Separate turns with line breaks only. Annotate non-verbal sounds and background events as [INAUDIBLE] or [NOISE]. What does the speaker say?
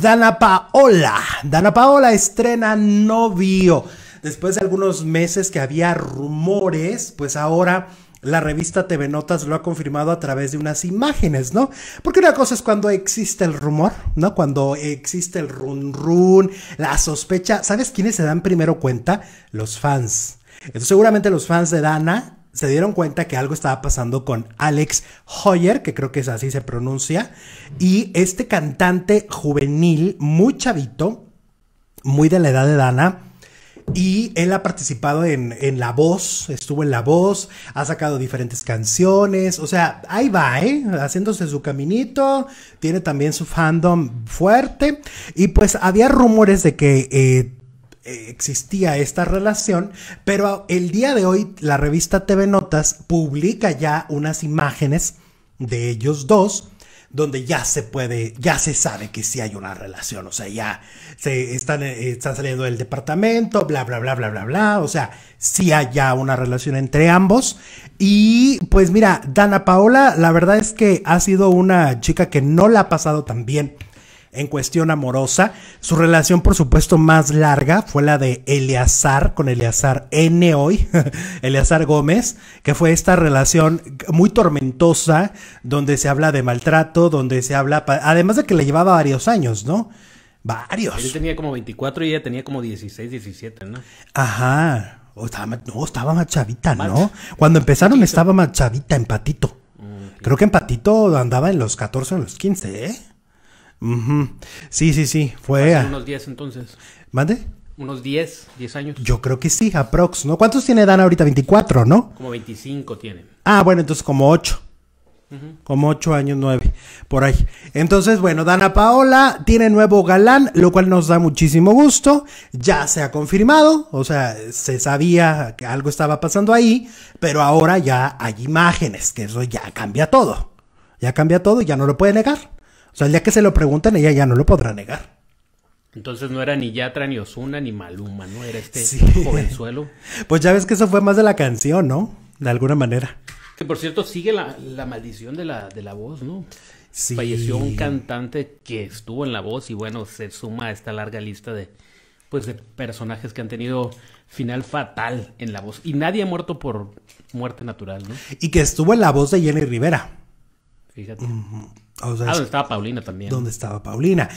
Dana Paola. Dana Paola estrena novio. Después de algunos meses que había rumores, pues ahora la revista TV Notas lo ha confirmado a través de unas imágenes, ¿no? Porque una cosa es cuando existe el rumor, ¿no? Cuando existe el run run, la sospecha. ¿Sabes quiénes se dan primero cuenta? Los fans. Entonces, seguramente los fans de Dana se dieron cuenta que algo estaba pasando con Alex Hoyer, que creo que es así se pronuncia, y este cantante juvenil, muy chavito, muy de la edad de Dana, y él ha participado en, en, La Voz, estuvo en La Voz, ha sacado diferentes canciones, o sea, ahí va, ¿eh? Haciéndose su caminito, tiene también su fandom fuerte. Y pues había rumores de que eh, eh, existía esta relación, pero el día de hoy la revista TV Notas publica ya unas imágenes de ellos dos donde ya se puede, ya se sabe que sí hay una relación, o sea, ya se están, eh, están saliendo del departamento, bla, bla, bla, bla, bla, bla, o sea, sí hay ya una relación entre ambos. Y pues mira, Dana Paola, la verdad es que ha sido una chica que no la ha pasado tan bien en cuestión amorosa. Su relación, por supuesto, más larga fue la de Eleazar, con Eleazar N hoy, [LAUGHS] Eleazar Gómez, que fue esta relación muy tormentosa, donde se habla de maltrato, donde se habla, además de que le llevaba varios años, ¿no? Varios. Él
tenía como 24 y ella tenía como 16, 17, ¿no?
Ajá. estaba no, estaba más chavita, ¿no? Cuando empezaron estaba más chavita en Patito. Mm, Creo que en Patito andaba en los 14 o en los 15, ¿eh? Sí, sí, sí, fue... Hace
unos 10 entonces. ¿Mande? Unos 10, 10 años. Yo creo que
sí, aprox, ¿no? ¿Cuántos tiene Dana ahorita? 24, ¿no?
Como 25 tiene.
Ah, bueno, entonces como 8. Como 8 años, 9, por ahí. Entonces, bueno, Dana Paola tiene nuevo galán, lo cual nos da muchísimo gusto. Ya se ha confirmado, o sea, se sabía que algo estaba pasando ahí, pero ahora ya hay imágenes, que eso ya cambia todo. Ya cambia todo, ya no lo puede negar. O sea, el día que se lo preguntan, ella ya no lo podrá negar.
Entonces no era ni Yatra, ni Osuna, ni Maluma, ¿no? Era este jovenzuelo.
[LAUGHS] Pues ya ves que eso fue más de la canción, ¿no? De alguna manera.
Que por cierto, sigue la, maldición de la, de la voz, ¿no? Falleció un cantante que estuvo en la voz y bueno, se suma a esta larga lista de, pues, de personajes que han tenido final fatal en la voz. Y nadie ha muerto por muerte natural, ¿no?
Y que estuvo en la voz de Jenny Rivera.
Fíjate. Uh ah, ah donde estaba Paulina también. Donde
estaba Paulina.